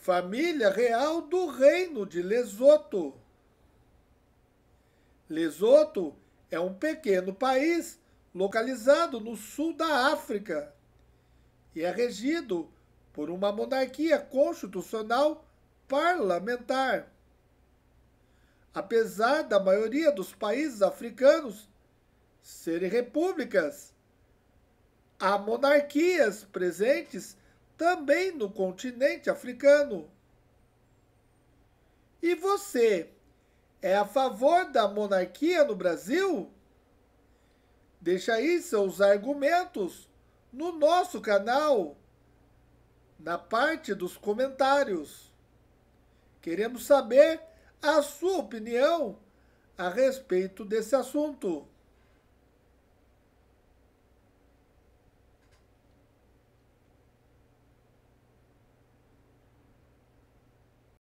família real do reino de Lesoto. Lesoto é um pequeno país localizado no sul da África e é regido por uma monarquia constitucional parlamentar. Apesar da maioria dos países africanos serem repúblicas, há monarquias presentes também no continente africano. E você é a favor da monarquia no Brasil? Deixa aí seus argumentos no nosso canal, na parte dos comentários. Queremos saber a sua opinião a respeito desse assunto.